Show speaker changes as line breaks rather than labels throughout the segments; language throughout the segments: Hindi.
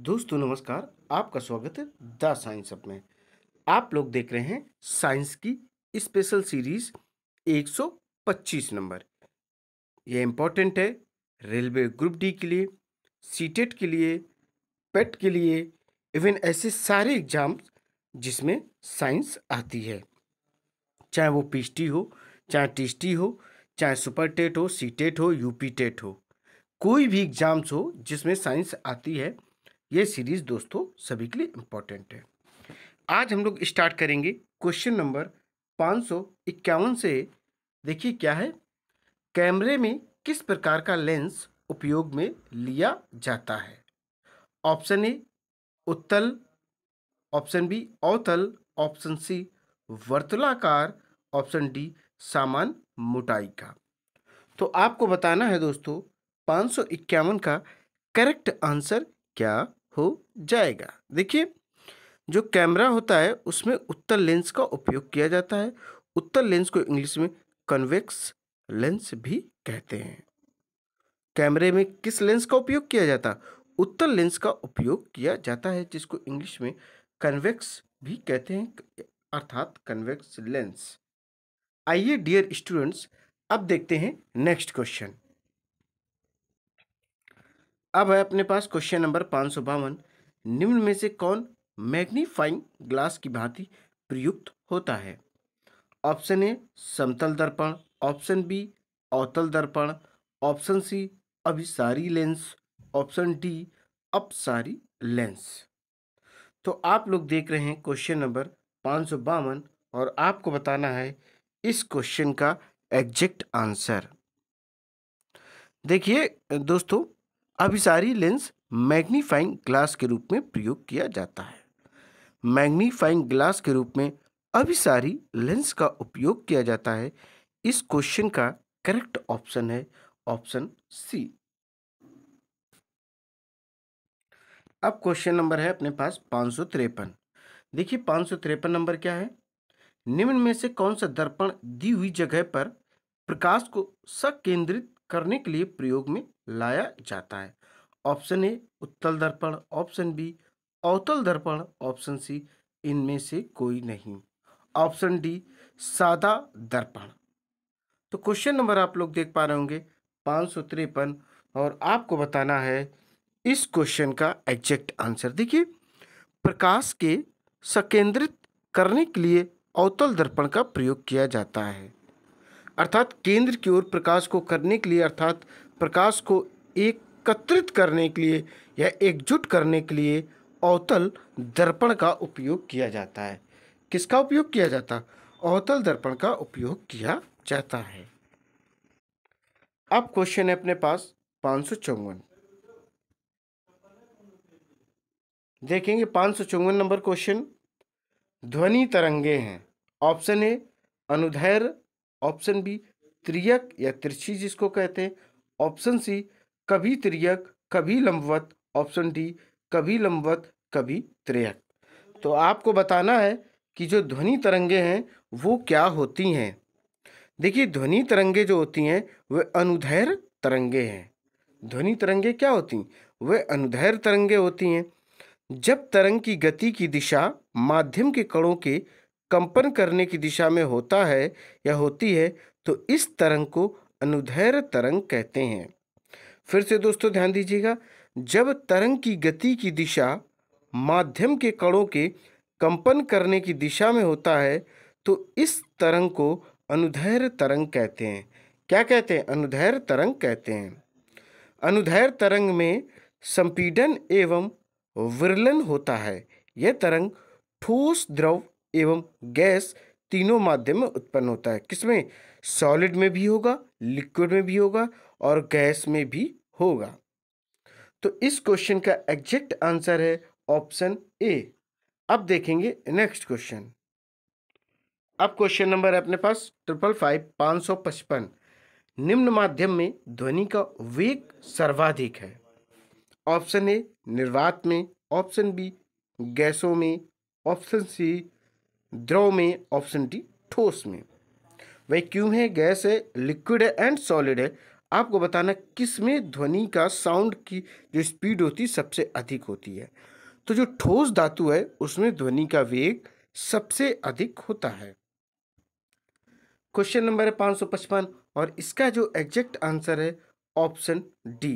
दोस्तों नमस्कार आपका स्वागत है द साइंस अप में आप लोग देख रहे हैं साइंस की स्पेशल सीरीज 125 नंबर यह इम्पोर्टेंट है रेलवे ग्रुप डी के लिए सीटेट के लिए पेट के लिए इवन ऐसे सारे एग्जाम्स जिसमें साइंस आती है चाहे वो पी हो चाहे टी हो चाहे सुपर टेट हो टेट हो यूपी टेट हो कोई भी एग्जाम्स हो जिसमें साइंस आती है ये सीरीज़ दोस्तों सभी के लिए इम्पॉर्टेंट है आज हम लोग स्टार्ट करेंगे क्वेश्चन नंबर पाँच सौ इक्यावन से देखिए क्या है कैमरे में किस प्रकार का लेंस उपयोग में लिया जाता है ऑप्शन ए उत्तल ऑप्शन बी अवतल ऑप्शन सी वर्तुलाकार ऑप्शन डी सामान मोटाई का तो आपको बताना है दोस्तों पाँच का करेक्ट आंसर क्या हो जाएगा देखिए जो कैमरा होता है उसमें उत्तर लेंस का उपयोग किया जाता है उत्तर लेंस को इंग्लिश में कन्वेक्स लेंस भी कहते हैं कैमरे में किस लेंस का उपयोग किया जाता उत्तर लेंस का उपयोग किया जाता है जिसको इंग्लिश में कन्वेक्स भी कहते हैं अर्थात कन्वेक्स लेंस आइए डियर स्टूडेंट्स अब देखते हैं नेक्स्ट क्वेश्चन अब है अपने पास क्वेश्चन नंबर पाँच सौ बावन निम्न में से कौन मैग्नीफाइंग ग्लास की भांति प्रयुक्त होता है ऑप्शन ए समतल दर्पण ऑप्शन बी अवतल दर्पण ऑप्शन सी अभिसारी लेंस ऑप्शन डी अपसारी लेंस तो आप लोग देख रहे हैं क्वेश्चन नंबर पाँच सौ बावन और आपको बताना है इस क्वेश्चन का एग्जैक्ट आंसर देखिए दोस्तों अभिसारी लेंस मैग्नीफाइंग ग्लास के रूप में प्रयोग किया जाता है मैग्नीफाइंग ग्लास के रूप में अभिसारी लेंस का उपयोग किया जाता है इस क्वेश्चन का करेक्ट ऑप्शन है ऑप्शन सी अब क्वेश्चन नंबर है अपने पास पाँच सौ तिरपन देखिए पाँच सौ तिरपन नंबर क्या है निम्न में से कौन सा दर्पण दी हुई जगह पर प्रकाश को सकेंद्रित करने के लिए प्रयोग में लाया जाता है ऑप्शन ए उत्तल दर्पण ऑप्शन बी अवतल दर्पण ऑप्शन सी इनमें से कोई नहीं ऑप्शन डी सादा दर्पण तो क्वेश्चन नंबर आप लोग देख पा रहे होंगे पाँच सौ तिरपन और आपको बताना है इस क्वेश्चन का एग्जैक्ट आंसर देखिए प्रकाश के संकेंद्रित करने के लिए अवतल दर्पण का प्रयोग किया जाता है अर्थात केंद्र की ओर प्रकाश को करने के लिए अर्थात प्रकाश को एकत्रित करने के लिए या एकजुट करने के लिए अवतल दर्पण का उपयोग किया जाता है किसका उपयोग किया जाता अवतल दर्पण का उपयोग किया जाता है अब क्वेश्चन है अपने पास पाँच सौ चौवन देखेंगे पाँच सौ चौवन नंबर क्वेश्चन ध्वनि तरंगे हैं ऑप्शन ए अनुधैर्य ऑप्शन बी त्रियक या तिरछी जिसको कहते हैं ऑप्शन सी कभी त्रियक कभी लंबवत ऑप्शन डी कभी लंबवत कभी त्रियक तो आपको बताना है कि जो ध्वनि तरंगे हैं वो क्या होती हैं देखिए ध्वनि तरंगे जो होती हैं वे अनुधैर तरंगे हैं ध्वनि तरंगे क्या होती वे अनुधैर तरंगे होती हैं जब तरंग की गति की दिशा माध्यम के कणों के कंपन करने की दिशा में होता है या होती है तो इस तरंग को अनुधैर्य तरंग कहते हैं फिर से दोस्तों ध्यान दीजिएगा जब तरंग की गति की दिशा माध्यम के कणों के कंपन करने की दिशा में होता है तो इस तरंग को अनुधैर्य तरंग कहते हैं क्या कहते हैं अनुधैर्य तरंग कहते हैं अनुधैर्य तरंग में संपीडन एवं विरलन होता है यह तरंग ठोस द्रव एवं गैस तीनों माध्यम में उत्पन्न होता है किसमें सॉलिड में भी होगा लिक्विड में भी होगा और गैस में भी होगा तो इस क्वेश्चन का एग्जैक्ट आंसर है ऑप्शन ए अब देखेंगे नेक्स्ट क्वेश्चन अब क्वेश्चन नंबर है अपने पास ट्रिपल फाइव पाँच सौ पचपन निम्न माध्यम में ध्वनि का वेग सर्वाधिक है ऑप्शन ए निर्वात में ऑप्शन बी गैसों में ऑप्शन सी द्रव में ऑप्शन डी ठोस में वह क्यों है गैस है लिक्विड है एंड सॉलिड है आपको बताना किस में ध्वनि का साउंड की जो स्पीड होती है सबसे अधिक होती है तो जो ठोस धातु है उसमें ध्वनि का वेग सबसे अधिक होता है क्वेश्चन नंबर है पाँच सौ पचपन और इसका जो एग्जैक्ट आंसर है ऑप्शन डी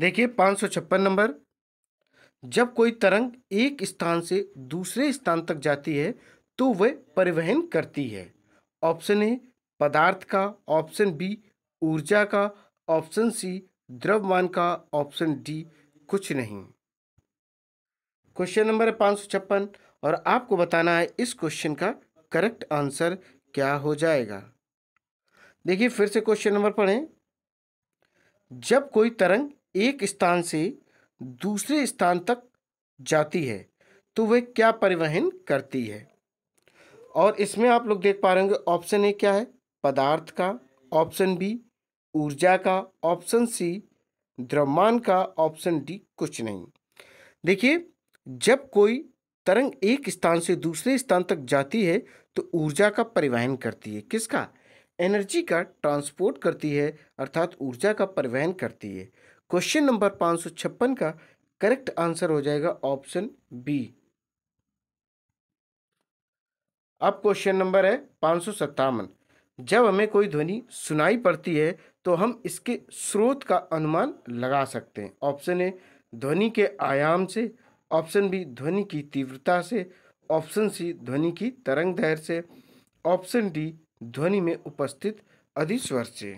देखिए पाँच सौ छप्पन नंबर जब कोई तरंग एक स्थान से दूसरे स्थान तक जाती है तो वह परिवहन करती है ऑप्शन ए पदार्थ का ऑप्शन बी ऊर्जा का ऑप्शन सी द्रव्यमान का ऑप्शन डी कुछ नहीं क्वेश्चन नंबर पाँच सौ छप्पन और आपको बताना है इस क्वेश्चन का करेक्ट आंसर क्या हो जाएगा देखिए फिर से क्वेश्चन नंबर पढ़ें जब कोई तरंग एक स्थान से दूसरे स्थान तक जाती है तो वह क्या परिवहन करती है और इसमें आप लोग देख पा रहे होंगे ऑप्शन ए क्या है पदार्थ का ऑप्शन बी ऊर्जा का ऑप्शन सी द्रव्यमान का ऑप्शन डी कुछ नहीं देखिए जब कोई तरंग एक स्थान से दूसरे स्थान तक जाती है तो ऊर्जा का परिवहन करती है किसका एनर्जी का ट्रांसपोर्ट करती है अर्थात ऊर्जा का परिवहन करती है क्वेश्चन नंबर पाँच का करेक्ट आंसर हो जाएगा ऑप्शन बी अब क्वेश्चन नंबर है पाँच जब हमें कोई ध्वनि सुनाई पड़ती है तो हम इसके स्रोत का अनुमान लगा सकते हैं ऑप्शन ए ध्वनि के आयाम से ऑप्शन बी ध्वनि की तीव्रता से ऑप्शन सी ध्वनि की तरंग दैर से ऑप्शन डी ध्वनि में उपस्थित अधिस्वर से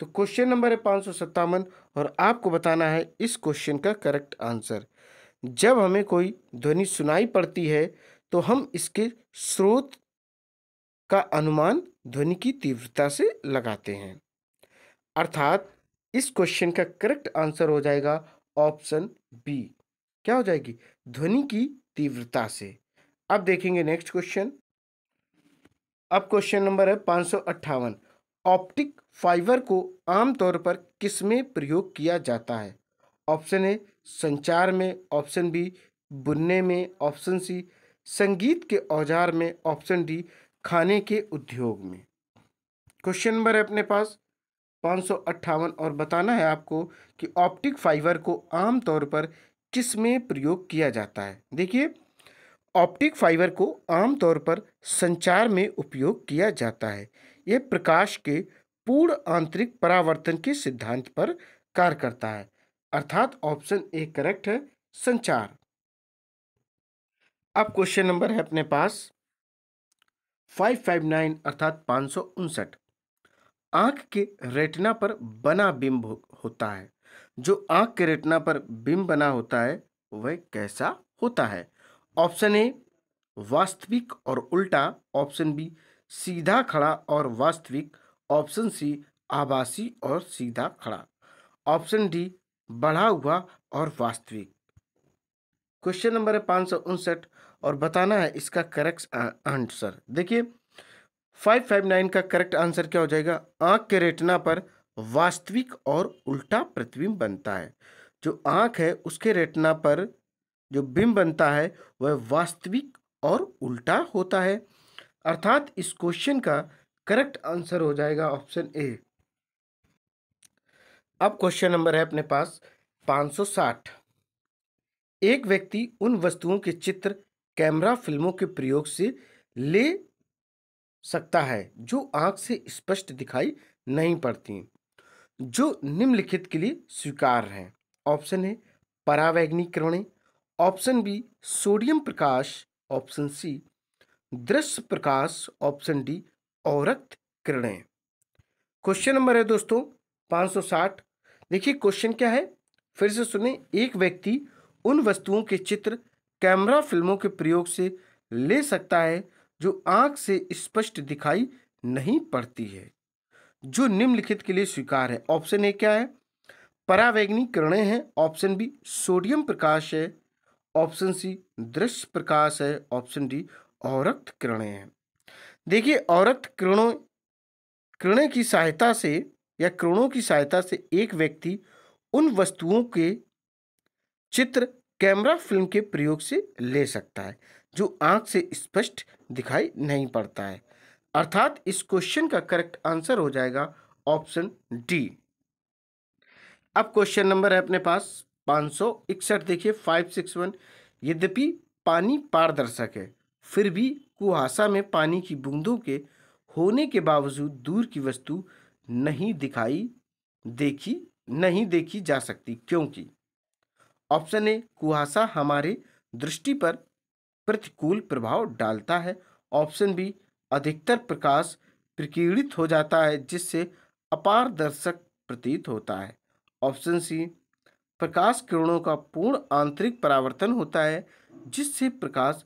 तो क्वेश्चन नंबर है पाँच और आपको बताना है इस क्वेश्चन का करेक्ट आंसर जब हमें कोई ध्वनि सुनाई पड़ती है तो हम इसके स्रोत का अनुमान ध्वनि की तीव्रता से लगाते हैं अर्थात इस क्वेश्चन का करेक्ट आंसर हो जाएगा ऑप्शन बी क्या हो जाएगी ध्वनि की तीव्रता से अब देखेंगे नेक्स्ट क्वेश्चन अब क्वेश्चन नंबर है पाँच सौ अट्ठावन ऑप्टिक फाइबर को आमतौर पर किस में प्रयोग किया जाता है ऑप्शन ए संचार में ऑप्शन बी बुनने में ऑप्शन सी संगीत के औजार में ऑप्शन डी खाने के उद्योग में क्वेश्चन नंबर है अपने पास पाँच और बताना है आपको कि ऑप्टिक फाइबर को आमतौर पर किस में प्रयोग किया जाता है देखिए ऑप्टिक फाइबर को आमतौर पर संचार में उपयोग किया जाता है यह प्रकाश के पूर्ण आंतरिक परावर्तन के सिद्धांत पर कार्य करता है अर्थात ऑप्शन ए करेक्ट है संचार अब क्वेश्चन नंबर है अपने पास फाइव फाइव नाइन अर्थात पाँच सौ उनसठ आँख के रेटना पर बना बिंब होता है जो आँख के रेटना पर बिंब बना होता है वह कैसा होता है ऑप्शन ए वास्तविक और उल्टा ऑप्शन बी सीधा खड़ा और वास्तविक ऑप्शन सी आभासी और सीधा खड़ा ऑप्शन डी बढ़ा हुआ और वास्तविक क्वेश्चन नंबर है पाँच सौ उनसठ और बताना है इसका करेक्ट आंसर देखिए फाइव फाइव नाइन का करेक्ट आंसर क्या हो जाएगा आँख के रेटना पर वास्तविक और उल्टा प्रतिबिंब बनता है जो आँख है उसके रेटना पर जो बिंब बनता है वह वास्तविक और उल्टा होता है अर्थात इस क्वेश्चन का करेक्ट आंसर हो जाएगा ऑप्शन ए अब क्वेश्चन नंबर है अपने पास 560 एक व्यक्ति उन वस्तुओं के चित्र कैमरा फिल्मों के प्रयोग से ले सकता है जो आंख से स्पष्ट दिखाई नहीं पड़ती जो निम्नलिखित के लिए स्वीकार है ऑप्शन है किरणें ऑप्शन बी सोडियम प्रकाश ऑप्शन सी दृश्य प्रकाश ऑप्शन डी औरक्त किरणें क्वेश्चन नंबर है दोस्तों 560 देखिए क्वेश्चन क्या है फिर से सुने एक व्यक्ति उन वस्तुओं के चित्र कैमरा फिल्मों के प्रयोग से ले सकता है जो आंख से स्पष्ट दिखाई नहीं पड़ती है जो निम्नलिखित के लिए स्वीकार है ऑप्शन ए क्या है परावैग्निक किरणें हैं ऑप्शन बी सोडियम प्रकाश है ऑप्शन सी दृश्य प्रकाश है ऑप्शन डी औरक्त किरणें हैं देखिए औरक्त किरणों किरणें की सहायता से या किरणों की सहायता से एक व्यक्ति उन वस्तुओं के चित्र कैमरा फिल्म के प्रयोग से ले सकता है जो आंख से स्पष्ट दिखाई नहीं पड़ता है अर्थात इस क्वेश्चन का करेक्ट आंसर हो जाएगा ऑप्शन डी अब क्वेश्चन नंबर है अपने पास पाँच सौ इकसठ देखिए फाइव सिक्स वन यद्यपि पानी पारदर्शक है फिर भी कुहासा में पानी की बूंदों के होने के बावजूद दूर की वस्तु नहीं दिखाई देखी नहीं देखी जा सकती क्योंकि ऑप्शन ए कुहासा हमारे दृष्टि पर प्रतिकूल प्रभाव डालता है ऑप्शन बी अधिकतर प्रकाश प्रकीर्णित हो जाता है जिससे अपारदर्शक प्रतीत होता है ऑप्शन सी प्रकाश किरणों का पूर्ण आंतरिक परावर्तन होता है जिससे प्रकाश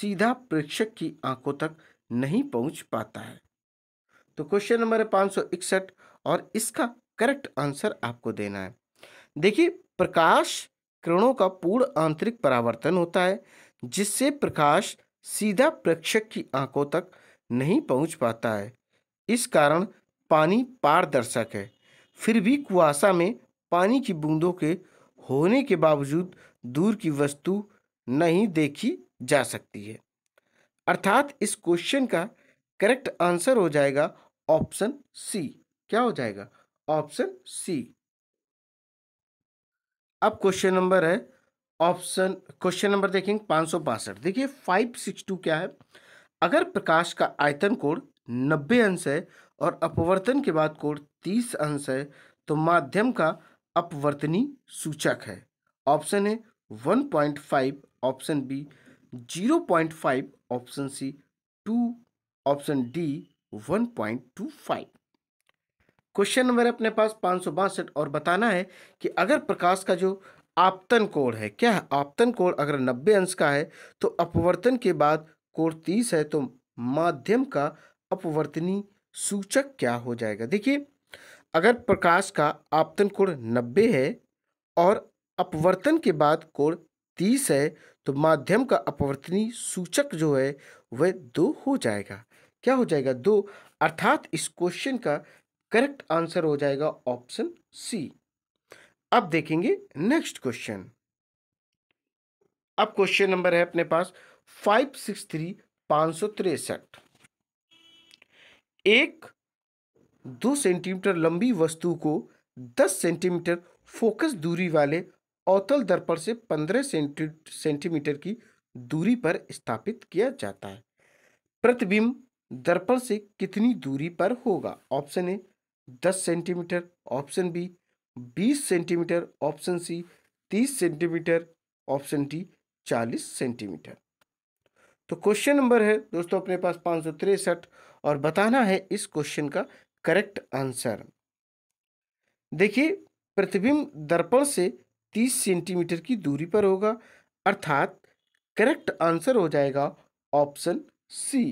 सीधा प्रेक्षक की आंखों तक नहीं पहुंच पाता है तो क्वेश्चन नंबर है इकसठ और इसका करेक्ट आंसर आपको देना है देखिए प्रकाश किरणों का पूर्ण आंतरिक परावर्तन होता है जिससे प्रकाश सीधा प्रेक्षक की आंखों तक नहीं पहुंच पाता है इस कारण पानी पारदर्शक है फिर भी कुआसा में पानी की बूंदों के होने के बावजूद दूर की वस्तु नहीं देखी जा सकती है अर्थात इस क्वेश्चन का करेक्ट आंसर हो जाएगा ऑप्शन सी क्या हो जाएगा ऑप्शन सी अब क्वेश्चन नंबर है ऑप्शन क्वेश्चन नंबर देखेंगे पाँच सौ बासठ देखिए फाइव सिक्स टू क्या है अगर प्रकाश का आयतन कोण नब्बे अंश है और अपवर्तन के बाद कोण तीस अंश है तो माध्यम का अपवर्तनी सूचक है option A one point five option B zero point five option C two option D one point two five question number अपने पास पाँच सौ बासठ और बताना है कि अगर प्रकाश का जो आपतन कोण है क्या है आपतन कोण अगर नब्बे अंश का है तो अपवर्तन के बाद कोण तीस है तो माध्यम का अपवर्तनी सूचक क्या हो जाएगा देखिए अगर प्रकाश का आपतन कोण नब्बे है और अपवर्तन के बाद कोण तीस है तो माध्यम का अपवर्तनी सूचक जो है वह दो हो जाएगा क्या हो जाएगा दो अर्थात इस क्वेश्चन का करेक्ट आंसर हो जाएगा ऑप्शन सी अब देखेंगे नेक्स्ट क्वेश्चन अब क्वेश्चन नंबर है अपने पास फाइव सिक्स थ्री पांच सौ तिरसठ एक दो सेंटीमीटर लंबी वस्तु को दस सेंटीमीटर फोकस दूरी वाले अवतल दर्पण से पंद्रह सेंटीमीटर की दूरी पर स्थापित किया जाता है प्रतिबिंब दर्पण से कितनी दूरी पर होगा ऑप्शन ए दस सेंटीमीटर ऑप्शन बी बीस सेंटीमीटर ऑप्शन सी तीस सेंटीमीटर ऑप्शन डी चालीस सेंटीमीटर तो क्वेश्चन नंबर है दोस्तों अपने पास पाँच सौ तिरसठ और बताना है इस क्वेश्चन का करेक्ट आंसर देखिए प्रतिबिंब दर्पण से तीस सेंटीमीटर की दूरी पर होगा अर्थात करेक्ट आंसर हो जाएगा ऑप्शन सी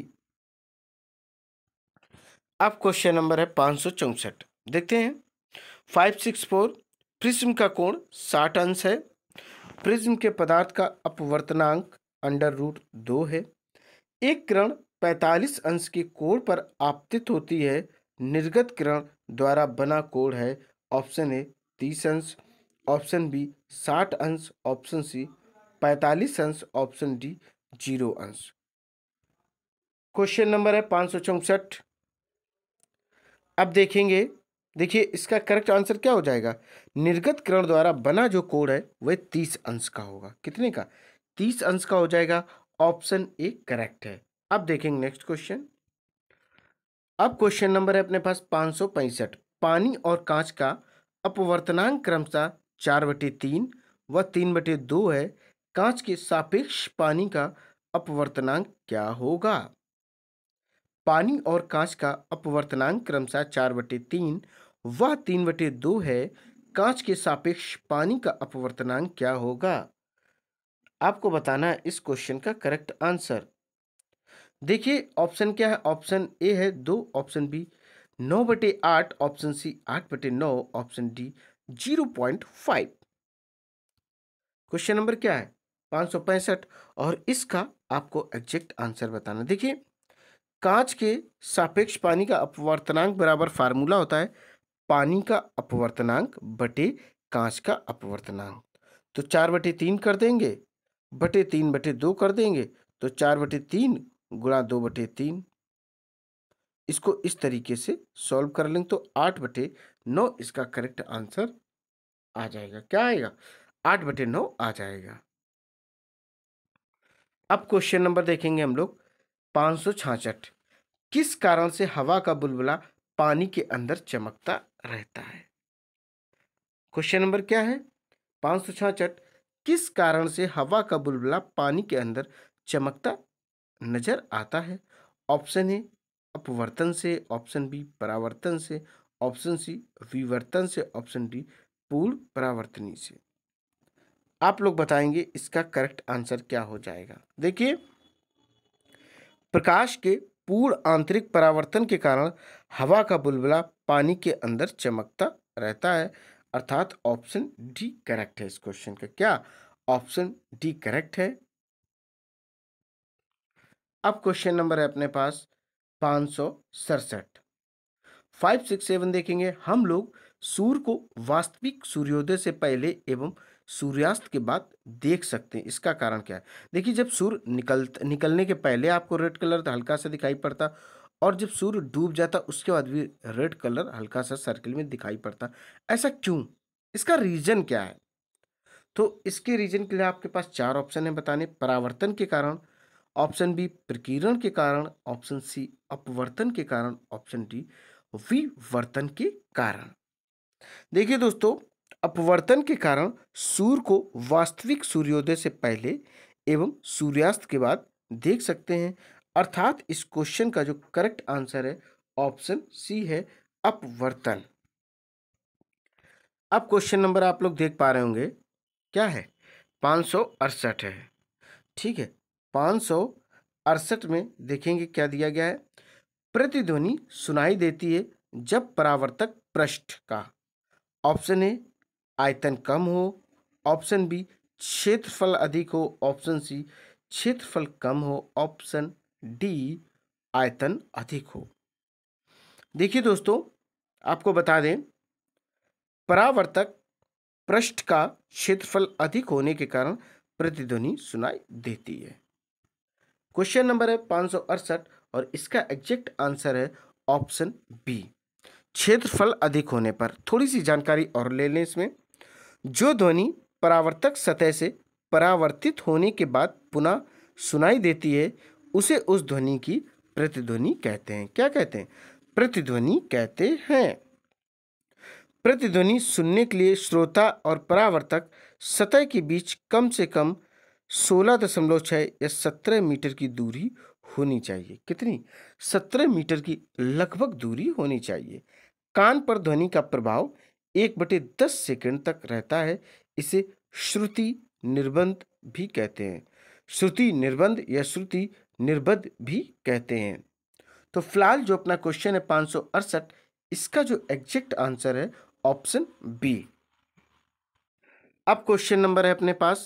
अब क्वेश्चन नंबर है पाँच सौ चौंसठ देखते हैं फाइव सिक्स फोर प्रिज्म का कोण साठ अंश है प्रिज्म के पदार्थ का अपवर्तनांक अंडर रूट दो है एक किरण पैंतालीस अंश के कोण पर आपतित होती है निर्गत किरण द्वारा बना कोण है ऑप्शन ए तीस अंश ऑप्शन बी साठ अंश ऑप्शन सी पैंतालीस अंश ऑप्शन डी जीरो अंश क्वेश्चन नंबर है पाँच सौ चौंसठ अब देखेंगे देखिए इसका करेक्ट आंसर क्या हो जाएगा निर्गत किरण द्वारा बना जो कोण है वह तीस अंश का होगा कितने का तीस अंश का हो जाएगा ऑप्शन ए करेक्ट है अब देखेंगे नेक्स्ट क्वेश्चन अब क्वेश्चन नंबर है अपने पास पाँच पानी और कांच का अपवर्तनांक क्रमशः चार बटे तीन व तीन बटे दो है कांच के सापेक्ष पानी का अपवर्तनांक क्या होगा पानी और कांच का अपवर्तनांक क्रमशः चार बटे तीन व तीन बटे दो है कांच के सापेक्ष पानी का अपवर्तनांक क्या होगा आपको बताना है इस क्वेश्चन का करेक्ट आंसर देखिए ऑप्शन क्या है ऑप्शन ए है दो ऑप्शन बी नौ बटे आठ ऑप्शन सी आठ बटे नौ option D zero point five question number क्या है पाँच सौ पैंसठ और इसका आपको एग्जैक्ट आंसर बताना देखिए कांच के सापेक्ष पानी का अपवर्तनांक बराबर फार्मूला होता है पानी का अपवर्तनांक बटे कांच का अपवर्तनांक तो चार बटे तीन कर देंगे बटे तीन बटे दो कर देंगे तो चार बटे तीन गुणा दो बटे तीन इसको इस तरीके से सॉल्व कर लेंगे तो आठ बटे नौ इसका करेक्ट आंसर आ जाएगा क्या आएगा आठ बटे नौ आ जाएगा अब क्वेश्चन नंबर देखेंगे हम लोग पाँच सौ किस कारण से हवा का बुलबुला पानी के अंदर चमकता रहता है क्वेश्चन नंबर क्या है पाँच सौ किस कारण से हवा का बुलबुला पानी के अंदर चमकता नजर आता है ऑप्शन ए अपवर्तन से ऑप्शन बी परावर्तन से ऑप्शन सी विवर्तन से ऑप्शन डी पूर्ण परावर्तनी से आप लोग बताएंगे इसका करेक्ट आंसर क्या हो जाएगा देखिए प्रकाश के पूर्ण आंतरिक परावर्तन के कारण हवा का बुलबुला पानी के अंदर चमकता रहता है अर्थात ऑप्शन डी करेक्ट है इस क्वेश्चन का क्या ऑप्शन डी करेक्ट है अब क्वेश्चन नंबर है अपने पास पाँच सौ सड़सठ फाइव सिक्स सेवन देखेंगे हम लोग सूर्य को वास्तविक सूर्योदय से पहले एवं सूर्यास्त के बाद देख सकते हैं इसका कारण क्या है देखिए जब सूर्य निकल निकलने के पहले आपको रेड कलर हल्का सा दिखाई पड़ता और जब सूर्य डूब जाता उसके बाद भी रेड कलर हल्का सा सर्कल में दिखाई पड़ता ऐसा क्यों इसका रीजन क्या है तो इसके रीजन के लिए आपके पास चार ऑप्शन है बताने परावर्तन के कारण ऑप्शन बी प्रकीर्ण के कारण ऑप्शन सी अपवर्तन के कारण ऑप्शन डी विवर्तन के कारण देखिए दोस्तों अपवर्तन के कारण सूर्य को वास्तविक सूर्योदय से पहले एवं सूर्यास्त के बाद देख सकते हैं अर्थात इस क्वेश्चन का जो करेक्ट आंसर है ऑप्शन सी है अपवर्तन अब क्वेश्चन नंबर आप लोग देख पा रहे होंगे क्या है पाँच सौ अड़सठ है ठीक है पाँच सौ अड़सठ में देखेंगे क्या दिया गया है प्रतिध्वनि सुनाई देती है जब परावर्तक पृष्ठ का ऑप्शन ए आयतन कम हो ऑप्शन बी क्षेत्रफल अधिक हो ऑप्शन सी क्षेत्रफल कम हो ऑप्शन डी आयतन अधिक हो देखिए दोस्तों आपको बता दें परावर्तक पृष्ठ का क्षेत्रफल अधिक होने के कारण प्रतिध्वनि सुनाई देती है क्वेश्चन नंबर है पाँच और इसका एग्जैक्ट आंसर है ऑप्शन बी क्षेत्रफल अधिक होने पर थोड़ी सी जानकारी और ले लें इसमें जो ध्वनि परावर्तक सतह से परावर्तित होने के बाद पुनः सुनाई देती है उसे उस ध्वनि की प्रतिध्वनि कहते हैं क्या कहते हैं प्रतिध्वनि कहते हैं प्रतिध्वनि सुनने के लिए श्रोता और परावर्तक सतह के बीच कम से कम सोलह दशमलव छः या सत्रह मीटर की दूरी होनी चाहिए कितनी सत्रह मीटर की लगभग दूरी होनी चाहिए कान पर ध्वनि का प्रभाव एक बटे दस सेकेंड तक रहता है इसे श्रुति निर्बंध भी कहते हैं श्रुति निर्बंध या श्रुति निर्बद्ध भी कहते हैं तो फिलहाल जो अपना क्वेश्चन है पाँच इसका जो एग्जैक्ट आंसर है ऑप्शन बी अब क्वेश्चन नंबर है अपने पास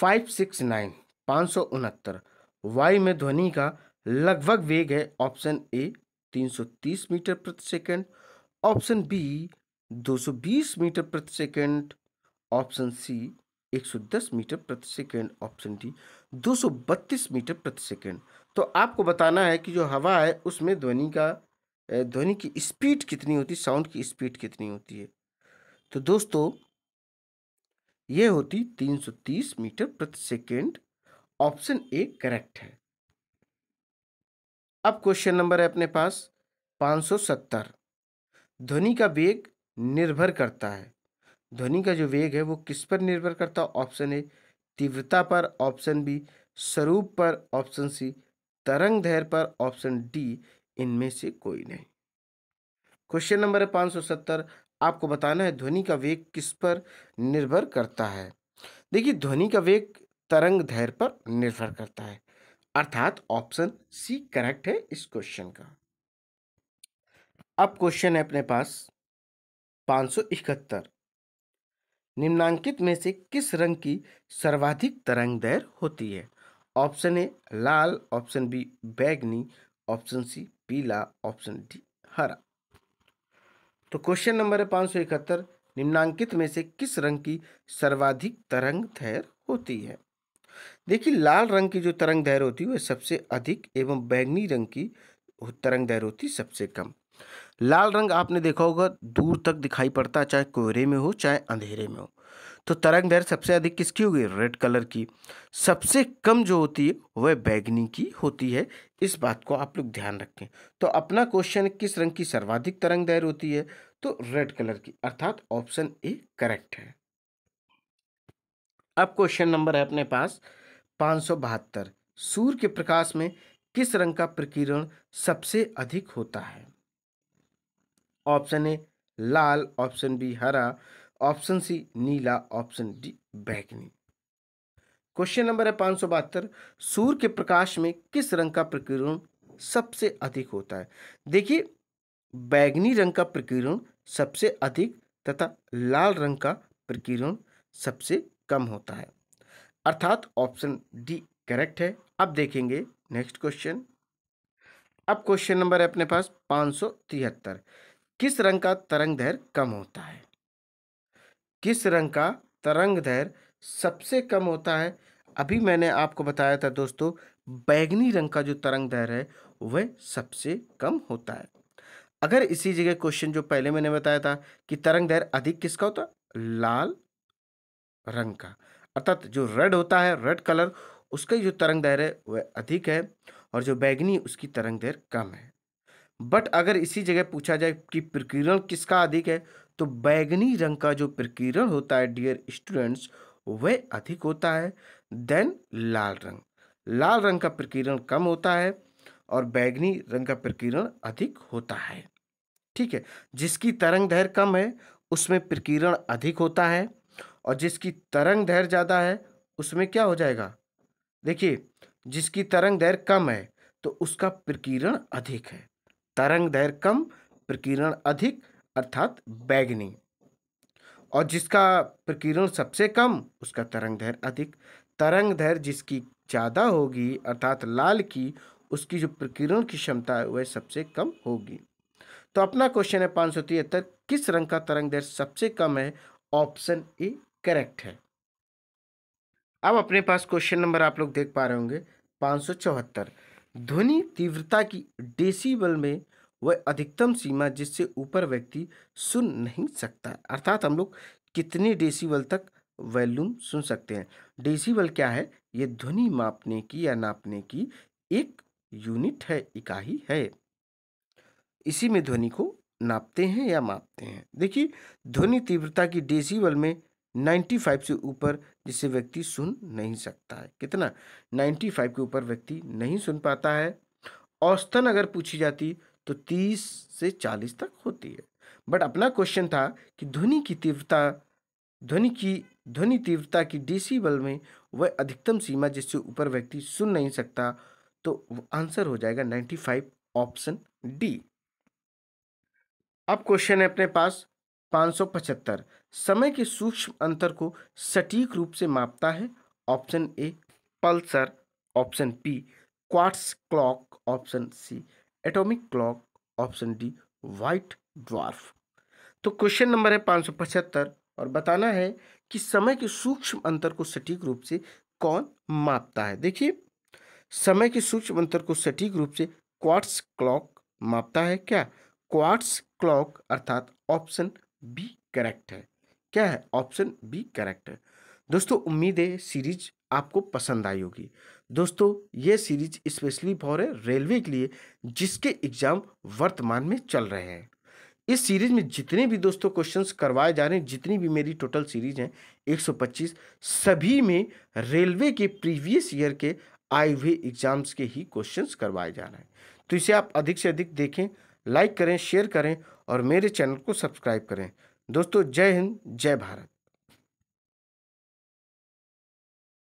फाइव सिक्स नाइन पाँच सौ उनहत्तर वायु में ध्वनि का लगभग वेग है ऑप्शन ए तीन सौ तीस मीटर प्रति सेकेंड ऑप्शन बी 220 मीटर प्रति सेकंड ऑप्शन सी 110 मीटर प्रति सेकंड ऑप्शन डी 232 मीटर प्रति सेकंड तो आपको बताना है कि जो हवा है उसमें ध्वनि का ध्वनि की स्पीड कितनी होती है साउंड की स्पीड कितनी होती है तो दोस्तों ये होती 330 मीटर प्रति सेकंड ऑप्शन ए करेक्ट है अब क्वेश्चन नंबर है अपने पास 570 ध्वनि का वेग निर्भर करता है ध्वनि का जो वेग है वो किस पर निर्भर करता है ऑप्शन ए तीव्रता पर ऑप्शन बी स्वरूप पर ऑप्शन सी तरंग धैर्य पर ऑप्शन डी इनमें से कोई नहीं क्वेश्चन नंबर है पाँच सौ सत्तर आपको बताना है ध्वनि का वेग किस पर निर्भर करता है देखिए ध्वनि का वेग तरंग धैर्य पर निर्भर करता है अर्थात ऑप्शन सी करेक्ट है इस क्वेश्चन का अब क्वेश्चन है अपने पास पाँच सौ इकहत्तर निम्नांकित में से किस रंग की सर्वाधिक तरंग दैर होती है ऑप्शन ए लाल ऑप्शन बी बैगनी ऑप्शन सी पीला ऑप्शन डी हरा तो क्वेश्चन नंबर है पाँच सौ इकहत्तर निम्नांकित में से किस रंग की सर्वाधिक तरंग दैर होती है देखिए लाल रंग की जो तरंग दैर होती है वह सबसे अधिक एवं बैंगनी रंग की तरंग दैर होती सबसे कम लाल रंग आपने देखा होगा दूर तक दिखाई पड़ता चाहे कोहरे में हो चाहे अंधेरे में हो तो तरंग दैर सबसे अधिक किसकी होगी रेड कलर की सबसे कम जो होती है वह बैगनी की होती है इस बात को आप लोग ध्यान रखें तो अपना क्वेश्चन किस रंग की सर्वाधिक तरंग दैर होती है तो रेड कलर की अर्थात ऑप्शन ए करेक्ट है अब क्वेश्चन नंबर है अपने पास पाँच सौ बहत्तर सूर्य के प्रकाश में किस रंग का प्रकीर्ण सबसे अधिक होता है ऑप्शन ए लाल ऑप्शन बी हरा ऑप्शन सी नीला ऑप्शन डी बैगनी क्वेश्चन नंबर है पाँच सौ बहत्तर सूर्य के प्रकाश में किस रंग का प्रकीर्ण सबसे अधिक होता है देखिए बैगनी रंग का प्रकीर्ण सबसे अधिक तथा लाल रंग का प्रकीर्ण सबसे कम होता है अर्थात ऑप्शन डी करेक्ट है अब देखेंगे नेक्स्ट क्वेश्चन अब क्वेश्चन नंबर है अपने पास पाँच सौ तिहत्तर किस रंग का तरंग दैर्घ्य कम होता है किस रंग का तरंग दैर्घ्य सबसे कम होता है अभी मैंने आपको बताया था दोस्तों बैगनी रंग का जो तरंग दैर्घ्य है वह सबसे कम होता है अगर इसी जगह क्वेश्चन जो पहले मैंने बताया था कि तरंग दैर्घ्य अधिक किसका होता लाल रंग का अर्थात जो रेड होता है रेड कलर उसका जो तरंग दैर्घ्य है वह अधिक है और जो बैगनी उसकी तरंग दैर्घ्य कम है बट अगर इसी जगह पूछा जाए कि प्रकीर्णन किसका अधिक है तो बैगनी रंग का जो प्रकीर्णन होता है डियर स्टूडेंट्स वह अधिक होता है देन लाल रंग लाल रंग का प्रकीर्णन कम होता है और बैगनी रंग का प्रकीर्णन अधिक होता है ठीक है जिसकी तरंग दैर्घ्य कम है उसमें प्रकीर्णन अधिक होता है और जिसकी तरंग दहर ज़्यादा है उसमें क्या हो जाएगा देखिए जिसकी तरंग दहर कम है तो उसका प्रकीर्णन अधिक है तरंग दैर कम प्रकीर्ण अधिक अर्थात बैगनी और जिसका प्रकीर्ण सबसे कम उसका तरंग दैर अधिक तरंग दैर जिसकी ज़्यादा होगी अर्थात लाल की उसकी जो प्रकीर्ण की क्षमता है वह सबसे कम होगी तो अपना क्वेश्चन है पाँच सौ तिहत्तर किस रंग का तरंग दैर सबसे कम है ऑप्शन ए करेक्ट है अब अपने पास क्वेश्चन नंबर आप लोग देख पा रहे होंगे पाँच सौ चौहत्तर ध्वनि तीव्रता की डेसीबल में वह अधिकतम सीमा जिससे ऊपर व्यक्ति सुन नहीं सकता अर्थात हम लोग कितने डेसीबल तक वॉल्यूम सुन सकते हैं डेसीबल क्या है ये ध्वनि मापने की या नापने की एक यूनिट है इकाई है इसी में ध्वनि को नापते हैं या मापते हैं देखिए ध्वनि तीव्रता की डेसीबल में 95 से ऊपर जिसे व्यक्ति सुन नहीं सकता है कितना 95 के ऊपर व्यक्ति नहीं सुन पाता है औसतन अगर पूछी जाती तो तीस से चालीस तक होती है बट अपना क्वेश्चन था कि ध्वनि की तीव्रता ध्वनि की ध्वनि तीव्रता की बल में वह अधिकतम सीमा जिससे ऊपर व्यक्ति सुन नहीं सकता तो आंसर हो जाएगा नाइन्टी फाइव ऑप्शन डी अब क्वेश्चन है अपने पास 575 समय के सूक्ष्म अंतर को सटीक रूप से मापता है option A pulsar option P quartz clock option C atomic clock option D white dwarf तो क्वेश्चन नंबर है पाँच सौ पचहत्तर और बताना है कि समय के सूक्ष्म अंतर को सटीक रूप से कौन मापता है देखिए समय के सूक्ष्म अंतर को सटीक रूप से क्वार्ट्स क्लॉक मापता है क्या क्वार्ट्स क्लॉक अर्थात ऑप्शन बी करेक्ट है क्या है ऑप्शन बी करेक्ट है दोस्तों उम्मीद है सीरीज आपको पसंद आई होगी दोस्तों ये सीरीज स्पेशली फॉर है रेलवे के लिए जिसके एग्ज़ाम वर्तमान में चल रहे हैं इस सीरीज में जितने भी दोस्तों क्वेश्चंस करवाए जा रहे हैं जितनी भी मेरी टोटल सीरीज हैं 125 सभी में रेलवे के प्रीवियस ईयर के आए हुए एग्जाम्स के ही क्वेश्चंस करवाए जा रहे हैं तो इसे आप अधिक से अधिक देखें लाइक करें शेयर करें और मेरे चैनल को सब्सक्राइब करें दोस्तों जय हिंद जय भारत